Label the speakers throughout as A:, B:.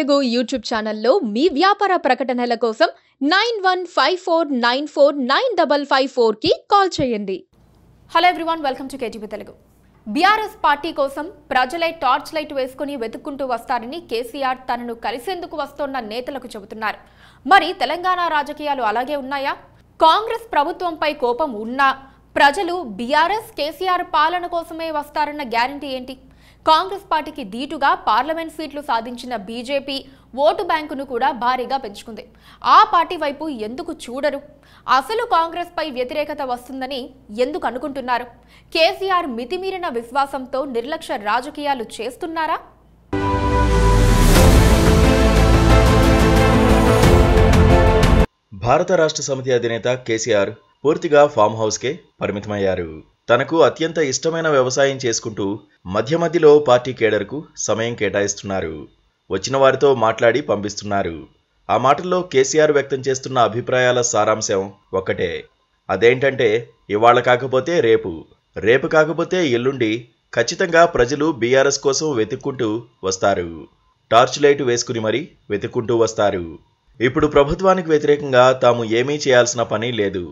A: Telugu YouTube ఛానల్లో మీ వ్యాపార ప్రకటనల కోసం nine one five four nine four nine double five ఫోర్కి కాల్ చేయండి hello everyone welcome to KTP Telugu BRS party కోసం ప్రజలే టార్చ్ లైట్ వేసుకుని వెతుక్కుంటూ వస్తారని కేసీఆర్ తనను కలిసేందుకు వస్తోన్న నేతలకు చెబుతున్నారు మరి తెలంగాణ రాజకీయాలు అలాగే ఉన్నాయా కాంగ్రెస్ ప్రభుత్వంపై కోపం ఉన్నా ప్రజలు బీఆర్ఎస్ కేసీఆర్ పాలన కోసమే వస్తారన్న గ్యారంటీ ఏంటి కాంగ్రెస్ పార్టీకి ధీటుగా పార్లమెంట్ సీట్లు సాధించిన బీజేపీ ఓటు బ్యాంకును కూడా భారీగా పెంచుకుంది ఆ పార్టీ వైపు ఎందుకు చూడరు అసలు కాంగ్రెస్పై వ్యతిరేకత వస్తుందని ఎందుకు అనుకుంటున్నారు కేసీఆర్ మితిమీరిన విశ్వాసంతో నిర్లక్ష్య రాజకీయాలు చేస్తున్నారా
B: భారత రాష్ట్ర సమితి అధినేత కేసీఆర్ పూర్తిగా ఫామ్ హౌస్కే పరిమితమయ్యారు తనకు అత్యంత ఇష్టమైన వ్యవసాయం చేసుకుంటూ మధ్య మధ్యలో పార్టీ కేడర్కు సమయం కేటాయిస్తున్నారు వచ్చిన వారితో మాట్లాడి పంపిస్తున్నారు ఆ మాటల్లో కేసీఆర్ వ్యక్తం చేస్తున్న అభిప్రాయాల సారాంశం ఒక్కటే అదేంటంటే ఇవాళ కాకపోతే రేపు రేపు కాకపోతే ఎల్లుండి ఖచ్చితంగా ప్రజలు బీఆర్ఎస్ కోసం వెతుక్కుంటూ వస్తారు టార్చ్ లైట్ వేసుకుని మరీ వెతుక్కుంటూ వస్తారు ఇప్పుడు ప్రభుత్వానికి వ్యతిరేకంగా తాము ఏమీ చేయాల్సిన పని లేదు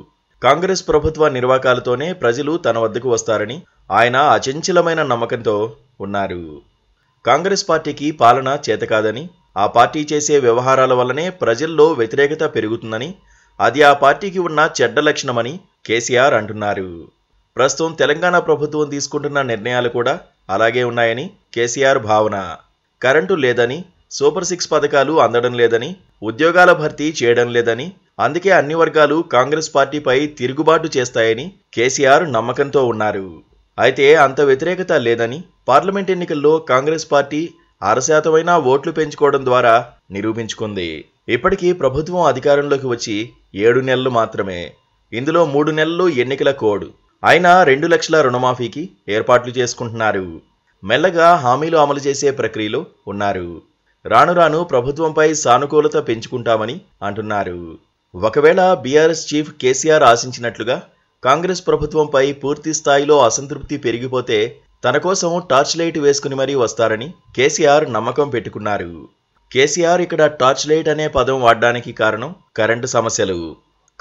B: కాంగ్రెస్ ప్రభుత్వ నిర్వాకాలతోనే ప్రజలు తన వద్దకు వస్తారని ఆయన అచంచలమైన నమ్మకంతో ఉన్నారు కాంగ్రెస్ పార్టీకి పాలన చేతకాదని ఆ పార్టీ చేసే వ్యవహారాల వల్లనే ప్రజల్లో వ్యతిరేకత పెరుగుతుందని అది ఆ పార్టీకి ఉన్న చెడ్డ లక్షణమని కేసీఆర్ అంటున్నారు ప్రస్తుతం తెలంగాణ ప్రభుత్వం తీసుకుంటున్న నిర్ణయాలు కూడా అలాగే ఉన్నాయని కేసీఆర్ భావన కరెంటు లేదని సూపర్ సిక్స్ పథకాలు అందడం లేదని ఉద్యోగాల భర్తీ చేయడం లేదని అందుకే అన్ని వర్గాలు కాంగ్రెస్ పార్టీపై తిరుగుబాటు చేస్తాయని కేసీఆర్ నమ్మకంతో ఉన్నారు అయితే అంత వ్యతిరేకత లేదని పార్లమెంట్ ఎన్నికల్లో కాంగ్రెస్ పార్టీ అరశాతమైనా ఓట్లు పెంచుకోవడం ద్వారా నిరూపించుకుంది ఇప్పటికీ ప్రభుత్వం అధికారంలోకి వచ్చి ఏడు నెలలు మాత్రమే ఇందులో మూడు నెలలు ఎన్నికల కోడ్ అయినా రెండు లక్షల రుణమాఫీకి ఏర్పాట్లు చేసుకుంటున్నారు మెల్లగా హామీలు అమలు చేసే ప్రక్రియలో ఉన్నారు రాను రాను ప్రభుత్వంపై సానుకూలత పెంచుకుంటామని అంటున్నారు ఒకవేళ బీఆర్ఎస్ చీఫ్ కేసీఆర్ ఆశించినట్లుగా కాంగ్రెస్ ప్రభుత్వంపై పూర్తి స్థాయిలో అసంతృప్తి పెరిగిపోతే తన కోసం టార్చ్ లైట్ వేసుకుని మరీ వస్తారని కేసీఆర్ నమ్మకం పెట్టుకున్నారు కేసీఆర్ ఇక్కడ టార్చ్ లైట్ అనే పదం వాడడానికి కారణం కరెంటు సమస్యలు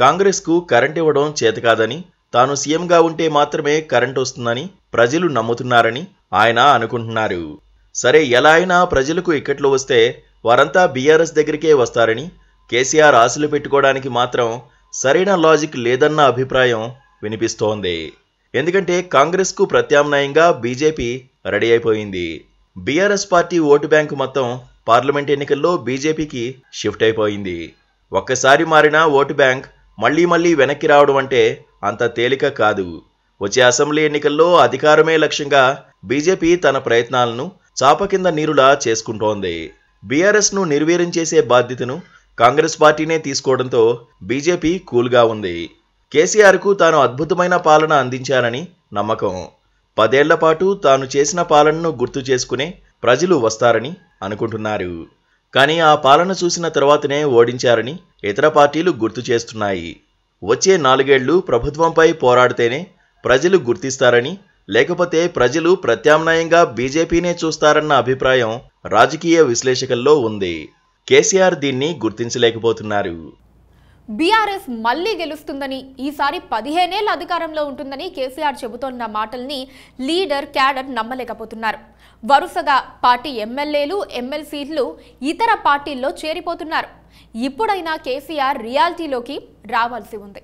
B: కాంగ్రెస్కు కరెంట్ ఇవ్వడం చేతకాదని తాను సీఎంగా ఉంటే మాత్రమే కరెంటు వస్తుందని ప్రజలు నమ్ముతున్నారని ఆయన అనుకుంటున్నారు సరే ఎలా అయినా ప్రజలకు ఇక్కట్లు వస్తే వారంతా బీఆర్ఎస్ దగ్గరికే వస్తారని కేసీఆర్ ఆశలు పెట్టుకోవడానికి మాత్రం సరైన లాజిక్ లేదన్న అభిప్రాయం వినిపిస్తోంది ఎందుకంటే కాంగ్రెస్కు ప్రత్యామ్నాయంగా బీజేపీ రెడీ అయిపోయింది బీఆర్ఎస్ పార్టీ ఓటు బ్యాంకు మొత్తం పార్లమెంట్ ఎన్నికల్లో బీజేపీకి షిఫ్ట్ అయిపోయింది ఒక్కసారి మారిన ఓటు బ్యాంక్ మళ్లీ మళ్లీ వెనక్కి రావడం అంటే అంత తేలిక కాదు వచ్చే అసెంబ్లీ ఎన్నికల్లో అధికారమే లక్ష్యంగా బీజేపీ తన ప్రయత్నాలను చాప కింద నీరులా చేసుకుంటోంది బీఆర్ఎస్ను నిర్వీర్యం చేసే బాధ్యతను కాంగ్రెస్ పార్టీనే తీసుకోవడంతో బీజేపీ కూల్గా ఉంది కేసీఆర్కు తాను అద్భుతమైన పాలన అందించారని నమ్మకం పదేళ్ల పాటు తాను చేసిన పాలనను గుర్తు చేసుకునే ప్రజలు వస్తారని అనుకుంటున్నారు కానీ ఆ పాలన చూసిన తర్వాతనే ఓడించారని ఇతర పార్టీలు గుర్తు చేస్తున్నాయి వచ్చే నాలుగేళ్లు ప్రభుత్వంపై పోరాడితేనే ప్రజలు గుర్తిస్తారని లేకపోతే ప్రజలు ప్రత్యామ్నాయంగా బీజేపీనే చూస్తారన్న అభిప్రాయం రాజకీయ విశ్లేషకుల్లో ఉంది కేసీఆర్ దీన్ని గుర్తించలేకపోతున్నారు
A: బీఆర్ఎస్ మళ్లీ గెలుస్తుందని ఈసారి పదిహేనేళ్ల అధికారంలో ఉంటుందని కేసీఆర్ చెబుతోన్న మాటల్ని లీడర్ క్యాడర్ నమ్మలేకపోతున్నారు వరుసగా పార్టీ ఎమ్మెల్యేలు ఎమ్మెల్సీలు ఇతర పార్టీల్లో చేరిపోతున్నారు ఇప్పుడైనా కేసీఆర్ రియాలిటీలోకి రావాల్సి ఉంది